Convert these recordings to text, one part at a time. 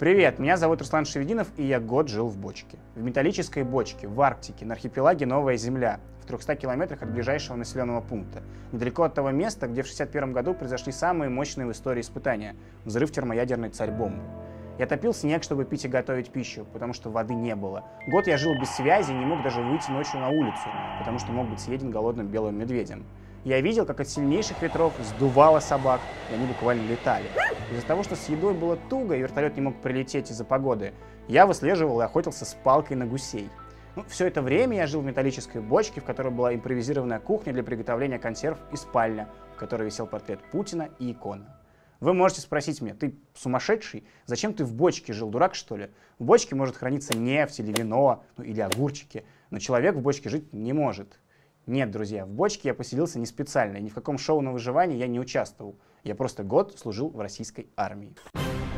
Привет, меня зовут Руслан Шевединов, и я год жил в бочке. В металлической бочке, в Арктике, на архипелаге Новая Земля, в 300 километрах от ближайшего населенного пункта, недалеко от того места, где в 61 году произошли самые мощные в истории испытания – взрыв термоядерной царь-бомбы. Я топил снег, чтобы пить и готовить пищу, потому что воды не было. Год я жил без связи и не мог даже выйти ночью на улицу, потому что мог быть съеден голодным белым медведем. Я видел, как от сильнейших ветров сдувало собак, и они буквально летали. Из-за того, что с едой было туго, и вертолет не мог прилететь из-за погоды, я выслеживал и охотился с палкой на гусей. Ну, все это время я жил в металлической бочке, в которой была импровизированная кухня для приготовления консерв и спальня, в которой висел портрет Путина и икона. Вы можете спросить меня, ты сумасшедший? Зачем ты в бочке жил, дурак что ли? В бочке может храниться нефть или вино, ну или огурчики, но человек в бочке жить не может. Нет, друзья, в бочке я поселился не специально, ни в каком шоу на выживание я не участвовал. Я просто год служил в российской армии.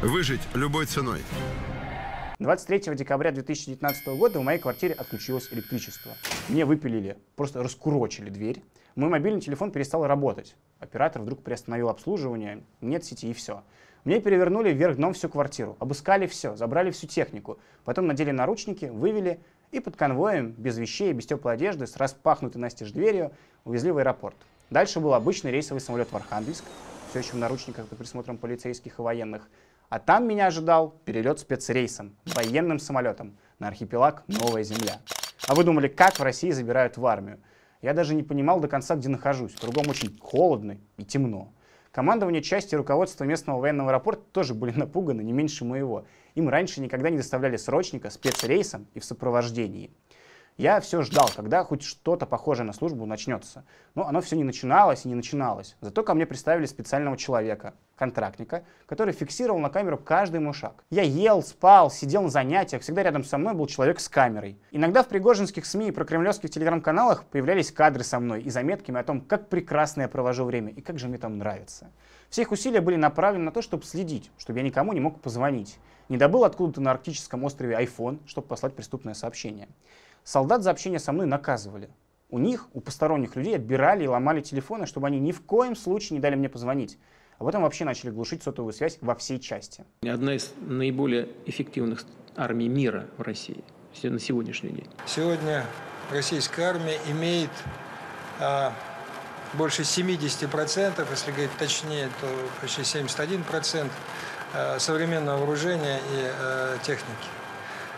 Выжить любой ценой. 23 декабря 2019 года в моей квартире отключилось электричество. Мне выпилили, просто раскурочили дверь. Мой мобильный телефон перестал работать. Оператор вдруг приостановил обслуживание, нет сети и все. Мне перевернули вверх дном всю квартиру, обыскали все, забрали всю технику. Потом надели наручники, вывели, и под конвоем, без вещей, без теплой одежды, с распахнутой настежь дверью, увезли в аэропорт. Дальше был обычный рейсовый самолет в Архангельск, все еще в наручниках под присмотром полицейских и военных. А там меня ожидал перелет спецрейсом, военным самолетом на архипелаг «Новая Земля». А вы думали, как в России забирают в армию? Я даже не понимал до конца, где нахожусь. Кругом очень холодно и темно. Командование части и руководство местного военного аэропорта тоже были напуганы не меньше моего. Им раньше никогда не доставляли срочника спецрейсом и в сопровождении. Я все ждал, когда хоть что-то похожее на службу начнется. Но оно все не начиналось и не начиналось. Зато ко мне представили специального человека, контрактника, который фиксировал на камеру каждый мой шаг. Я ел, спал, сидел на занятиях, всегда рядом со мной был человек с камерой. Иногда в пригожинских СМИ и прокремлевских телеграм-каналах появлялись кадры со мной и заметками о том, как прекрасно я провожу время и как же мне там нравится. Все их усилия были направлены на то, чтобы следить, чтобы я никому не мог позвонить. Не добыл откуда-то на арктическом острове iPhone, чтобы послать преступное сообщение. Солдат за общение со мной наказывали. У них, у посторонних людей, отбирали и ломали телефоны, чтобы они ни в коем случае не дали мне позвонить. А потом вообще начали глушить сотовую связь во всей части. Одна из наиболее эффективных армий мира в России на сегодняшний день. Сегодня российская армия имеет а, больше 70%, если говорить точнее, то почти 71% а, современного вооружения и а, техники.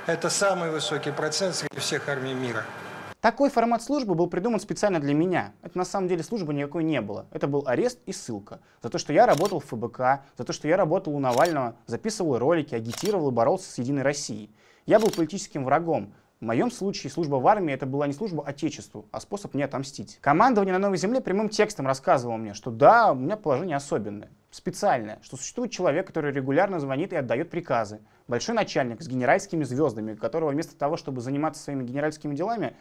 Это самый высокий процент среди всех армий мира. Такой формат службы был придуман специально для меня. Это на самом деле службы никакой не было. Это был арест и ссылка. За то, что я работал в ФБК, за то, что я работал у Навального, записывал ролики, агитировал и боролся с «Единой Россией». Я был политическим врагом. В моем случае служба в армии это была не служба Отечеству, а способ мне отомстить. Командование на Новой Земле прямым текстом рассказывало мне, что да, у меня положение особенное специальное, что существует человек, который регулярно звонит и отдает приказы. Большой начальник с генеральскими звездами, которого вместо того, чтобы заниматься своими генеральскими делами,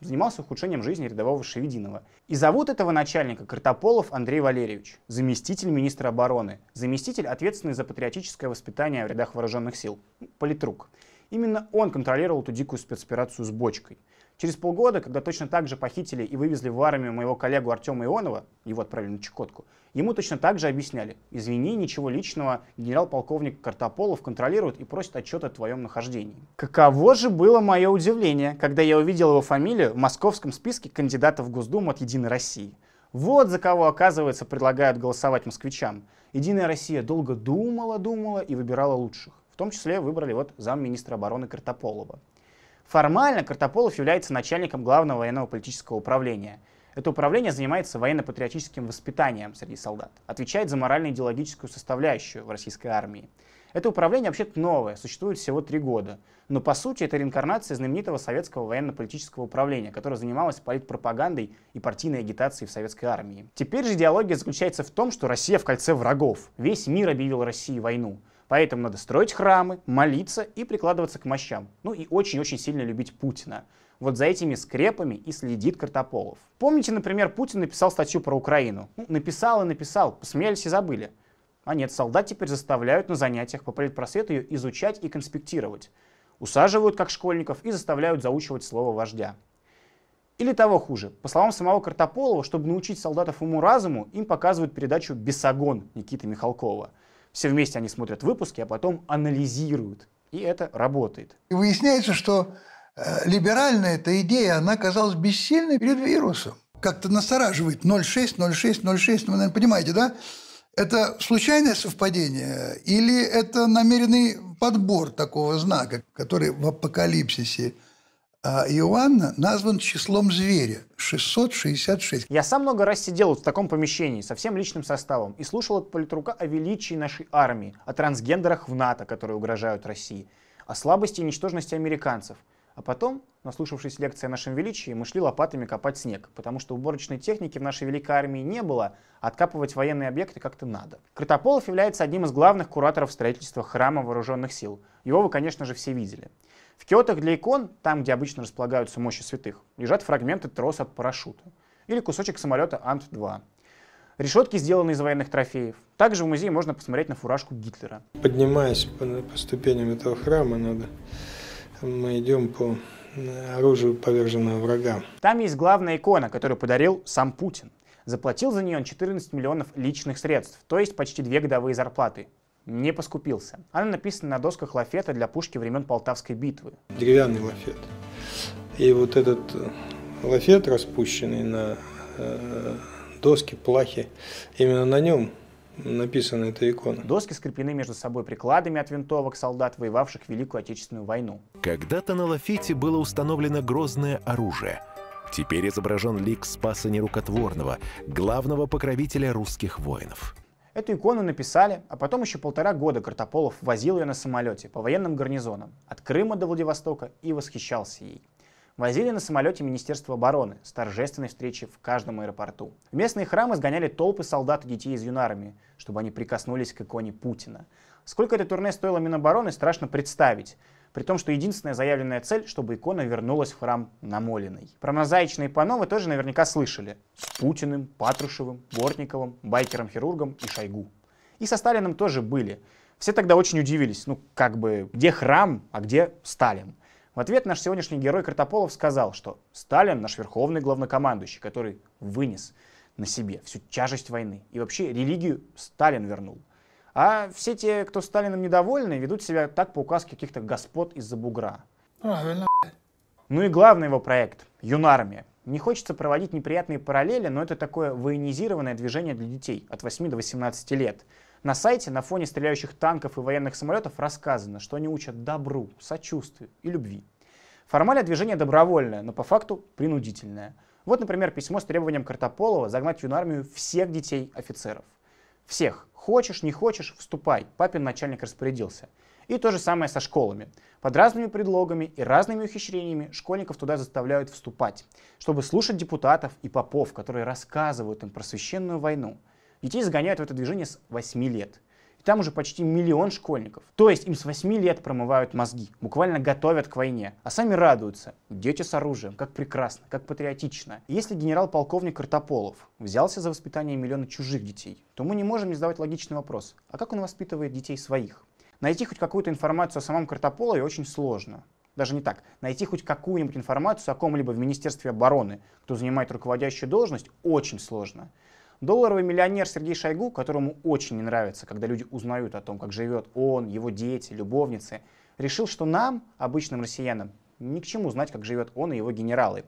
занимался ухудшением жизни рядового Шевединова. И зовут этого начальника Картополов Андрей Валерьевич, заместитель министра обороны, заместитель, ответственный за патриотическое воспитание в рядах вооруженных сил, политрук. Именно он контролировал эту дикую спецоперацию с бочкой. Через полгода, когда точно так же похитили и вывезли в армию моего коллегу Артема Ионова, его отправили на Чукотку, ему точно так же объясняли. Извини, ничего личного, генерал-полковник Картополов контролирует и просит отчет о твоем нахождении. Каково же было мое удивление, когда я увидел его фамилию в московском списке кандидатов в Госдуму от «Единой России». Вот за кого, оказывается, предлагают голосовать москвичам. «Единая Россия» долго думала, думала и выбирала лучших. В том числе выбрали вот замминистра обороны Картополова. Формально Картополов является начальником главного военного политического управления. Это управление занимается военно-патриотическим воспитанием среди солдат, отвечает за морально-идеологическую составляющую в российской армии. Это управление вообще-то новое, существует всего три года, но по сути это реинкарнация знаменитого советского военно-политического управления, которое занималось политпропагандой и партийной агитацией в советской армии. Теперь же идеология заключается в том, что Россия в кольце врагов. Весь мир объявил России войну. Поэтому надо строить храмы, молиться и прикладываться к мощам. Ну и очень-очень сильно любить Путина. Вот за этими скрепами и следит Картополов. Помните, например, Путин написал статью про Украину? Ну, написал и написал, посмеялись и забыли. А нет, солдат теперь заставляют на занятиях по политпросвету ее изучать и конспектировать. Усаживают как школьников и заставляют заучивать слово вождя. Или того хуже. По словам самого Картополова, чтобы научить солдатов уму-разуму, им показывают передачу «Бесогон» Никиты Михалкова – все вместе они смотрят выпуски, а потом анализируют. И это работает. И выясняется, что э, либеральная эта идея, она казалась бессильной перед вирусом. Как-то настораживает. 0,6, 0,6, 0,6. Вы, наверное, понимаете, да? Это случайное совпадение или это намеренный подбор такого знака, который в апокалипсисе а Иоанна назван числом зверя – 666. Я сам много раз сидел вот в таком помещении со всем личным составом и слушал от политрука о величии нашей армии, о трансгендерах в НАТО, которые угрожают России, о слабости и ничтожности американцев – а потом, наслушавшись лекции о нашем величии, мы шли лопатами копать снег, потому что уборочной техники в нашей великой армии не было, а откапывать военные объекты как-то надо. Крытополов является одним из главных кураторов строительства храма вооруженных сил. Его вы, конечно же, все видели. В киотах для икон, там, где обычно располагаются мощи святых, лежат фрагменты троса от парашюта или кусочек самолета Ант-2. Решетки сделаны из военных трофеев. Также в музее можно посмотреть на фуражку Гитлера. Поднимаясь по ступеням этого храма, надо мы идем по оружию поверженного врага. Там есть главная икона, которую подарил сам Путин. Заплатил за нее он 14 миллионов личных средств, то есть почти две годовые зарплаты. Не поскупился. Она написана на досках лафета для пушки времен Полтавской битвы. Деревянный лафет. И вот этот э, лафет, распущенный на э, доске, плахи, именно на нем написана эта икона. Доски скреплены между собой прикладами от винтовок солдат, воевавших в Великую Отечественную войну. Когда-то на Лафите было установлено грозное оружие. Теперь изображен лик Спаса Нерукотворного, главного покровителя русских воинов. Эту икону написали, а потом еще полтора года Картополов возил ее на самолете по военным гарнизонам от Крыма до Владивостока и восхищался ей возили на самолете Министерство обороны с торжественной встречи в каждом аэропорту. В местные храмы сгоняли толпы солдат и детей из юнармии, чтобы они прикоснулись к иконе Путина. Сколько это турне стоило Минобороны, страшно представить. При том, что единственная заявленная цель, чтобы икона вернулась в храм намоленной. Про мозаичные панно вы тоже наверняка слышали. С Путиным, Патрушевым, Бортниковым, Байкером-хирургом и Шойгу. И со Сталиным тоже были. Все тогда очень удивились, ну как бы, где храм, а где Сталин? В ответ наш сегодняшний герой Картополов сказал, что Сталин наш верховный главнокомандующий, который вынес на себе всю тяжесть войны. И вообще религию Сталин вернул. А все те, кто Сталином недовольны, ведут себя так по указке каких-то господ из-за бугра. Правильно, Ну и главный его проект – Юнармия. Не хочется проводить неприятные параллели, но это такое военизированное движение для детей от 8 до 18 лет – на сайте на фоне стреляющих танков и военных самолетов рассказано, что они учат добру, сочувствию и любви. Формально движение добровольное, но по факту принудительное. Вот, например, письмо с требованием Картополова загнать в армию всех детей офицеров. Всех. Хочешь, не хочешь, вступай. Папин начальник распорядился. И то же самое со школами. Под разными предлогами и разными ухищрениями школьников туда заставляют вступать, чтобы слушать депутатов и попов, которые рассказывают им про священную войну – Детей загоняют в это движение с 8 лет. И там уже почти миллион школьников. То есть им с 8 лет промывают мозги, буквально готовят к войне. А сами радуются. Дети с оружием, как прекрасно, как патриотично. И если генерал-полковник Картополов взялся за воспитание миллиона чужих детей, то мы не можем не задавать логичный вопрос. А как он воспитывает детей своих? Найти хоть какую-то информацию о самом Картополове очень сложно. Даже не так. Найти хоть какую-нибудь информацию о ком-либо в Министерстве обороны, кто занимает руководящую должность, очень сложно. Долларовый миллионер Сергей Шойгу, которому очень не нравится, когда люди узнают о том, как живет он, его дети, любовницы, решил, что нам, обычным россиянам, ни к чему знать, как живет он и его генералы.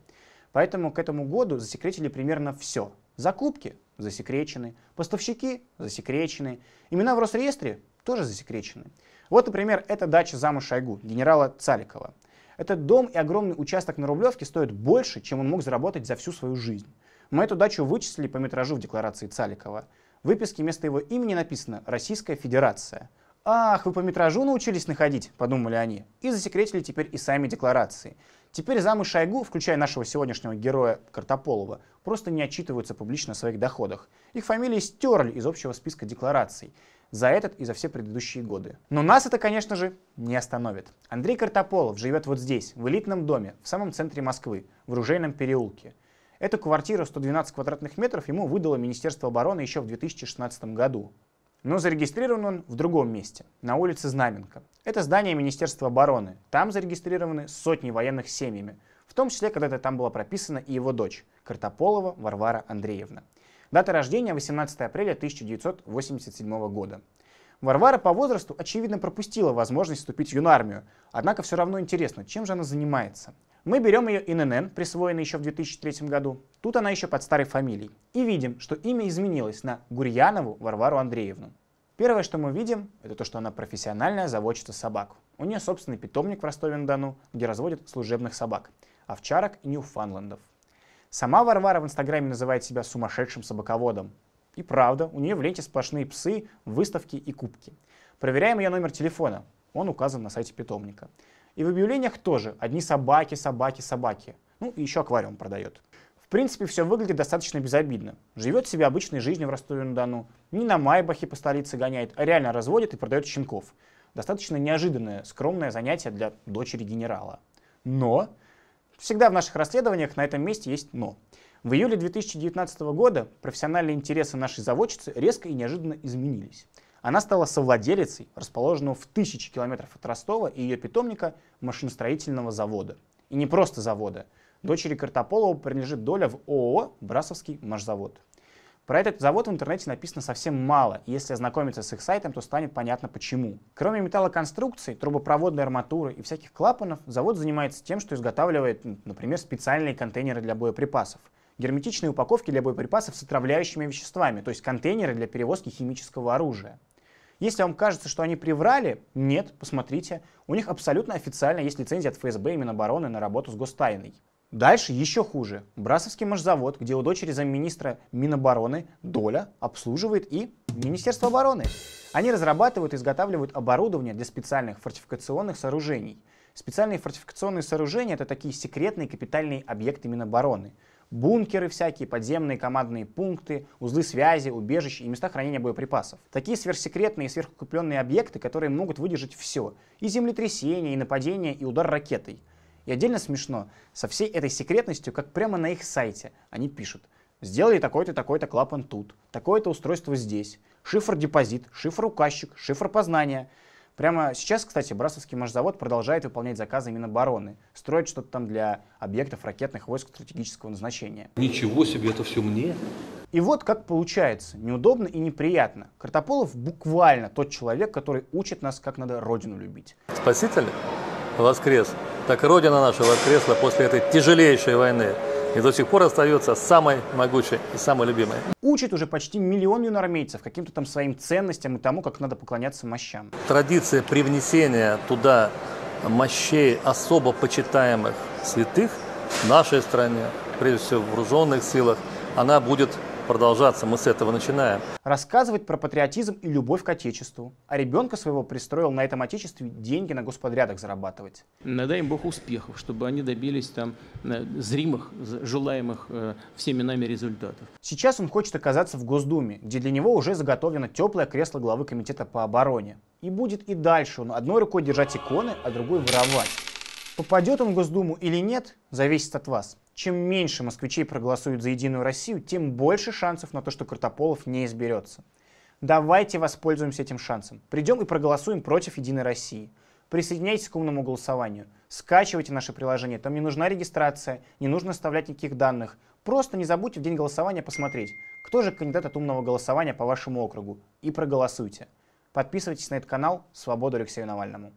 Поэтому к этому году засекретили примерно все. Закупки засекречены, поставщики засекречены, имена в Росреестре тоже засекречены. Вот, например, это дача зама Шойгу, генерала Цаликова. Этот дом и огромный участок на Рублевке стоят больше, чем он мог заработать за всю свою жизнь. Мы эту дачу вычислили по метражу в декларации Цаликова. В выписке вместо его имени написано «Российская Федерация». «Ах, вы по метражу научились находить», — подумали они, и засекретили теперь и сами декларации. Теперь замы Шойгу, включая нашего сегодняшнего героя Картополова, просто не отчитываются публично о своих доходах. Их фамилии стерли из общего списка деклараций за этот и за все предыдущие годы. Но нас это, конечно же, не остановит. Андрей Картополов живет вот здесь, в элитном доме, в самом центре Москвы, в Ружейном переулке — Эту квартиру 112 квадратных метров ему выдало Министерство обороны еще в 2016 году. Но зарегистрирован он в другом месте, на улице Знаменка. Это здание Министерства обороны. Там зарегистрированы сотни военных семьями, в том числе когда-то там была прописана и его дочь, Картополова Варвара Андреевна. Дата рождения 18 апреля 1987 года. Варвара по возрасту, очевидно, пропустила возможность вступить в армию, однако все равно интересно, чем же она занимается. Мы берем ее ИНН, присвоенный еще в 2003 году. Тут она еще под старой фамилией. И видим, что имя изменилось на Гурьянову Варвару Андреевну. Первое, что мы видим, это то, что она профессиональная заводчица собак. У нее собственный питомник в Ростове-на-Дону, где разводят служебных собак, овчарок и ньюфанлендов. Сама Варвара в Инстаграме называет себя сумасшедшим собаководом. И правда, у нее в ленте сплошные псы, выставки и кубки. Проверяем ее номер телефона. Он указан на сайте питомника. И в объявлениях тоже одни собаки, собаки, собаки. Ну и еще аквариум продает. В принципе, все выглядит достаточно безобидно. Живет себе обычной жизнью в Ростове-на-Дону. Не на Майбахе по столице гоняет, а реально разводит и продает щенков. Достаточно неожиданное, скромное занятие для дочери генерала. Но Всегда в наших расследованиях на этом месте есть «но». В июле 2019 года профессиональные интересы нашей заводчицы резко и неожиданно изменились. Она стала совладелицей, расположенного в тысячи километров от Ростова и ее питомника машиностроительного завода. И не просто завода. Дочери Картополова принадлежит доля в ООО «Брасовский машзавод». Про этот завод в интернете написано совсем мало, и если ознакомиться с их сайтом, то станет понятно почему. Кроме металлоконструкций, трубопроводной арматуры и всяких клапанов, завод занимается тем, что изготавливает, например, специальные контейнеры для боеприпасов. Герметичные упаковки для боеприпасов с отравляющими веществами, то есть контейнеры для перевозки химического оружия. Если вам кажется, что они приврали, нет, посмотрите. У них абсолютно официально есть лицензия от ФСБ и Минобороны на работу с гостайной. Дальше еще хуже. Брасовский машзавод, где у дочери замминистра Минобороны доля обслуживает и Министерство обороны. Они разрабатывают и изготавливают оборудование для специальных фортификационных сооружений. Специальные фортификационные сооружения – это такие секретные капитальные объекты Минобороны – бункеры всякие, подземные командные пункты, узлы связи, убежища и места хранения боеприпасов. Такие сверхсекретные и сверхукрепленные объекты, которые могут выдержать все. И землетрясение, и нападение, и удар ракетой. И отдельно смешно, со всей этой секретностью, как прямо на их сайте, они пишут. Сделали такой-то, такой-то клапан тут, такое-то устройство здесь, шифр депозит, шифр указчик, шифр познания – Прямо сейчас, кстати, Брасовский машзавод продолжает выполнять заказы Минобороны, строит что-то там для объектов ракетных войск стратегического назначения. Ничего себе, это все мне? И вот как получается, неудобно и неприятно. Картополов буквально тот человек, который учит нас, как надо родину любить. Спаситель воскрес. Так родина наша воскресла после этой тяжелейшей войны и до сих пор остается самой могучей и самой любимой. Учит уже почти миллион юноармейцев каким-то там своим ценностям и тому, как надо поклоняться мощам. Традиция привнесения туда мощей особо почитаемых святых в нашей стране, прежде всего в вооруженных силах, она будет продолжаться, мы с этого начинаем. Рассказывать про патриотизм и любовь к Отечеству. А ребенка своего пристроил на этом Отечестве деньги на господрядах зарабатывать. Надай им Бог успехов, чтобы они добились там э, зримых, желаемых э, всеми нами результатов. Сейчас он хочет оказаться в Госдуме, где для него уже заготовлено теплое кресло главы Комитета по обороне. И будет и дальше он одной рукой держать иконы, а другой воровать. Попадет он в Госдуму или нет, зависит от вас. Чем меньше москвичей проголосуют за «Единую Россию», тем больше шансов на то, что Картополов не изберется. Давайте воспользуемся этим шансом. Придем и проголосуем против «Единой России». Присоединяйтесь к умному голосованию. Скачивайте наше приложение. Там не нужна регистрация, не нужно оставлять никаких данных. Просто не забудьте в день голосования посмотреть, кто же кандидат от умного голосования по вашему округу. И проголосуйте. Подписывайтесь на этот канал «Свобода Алексею Навальному».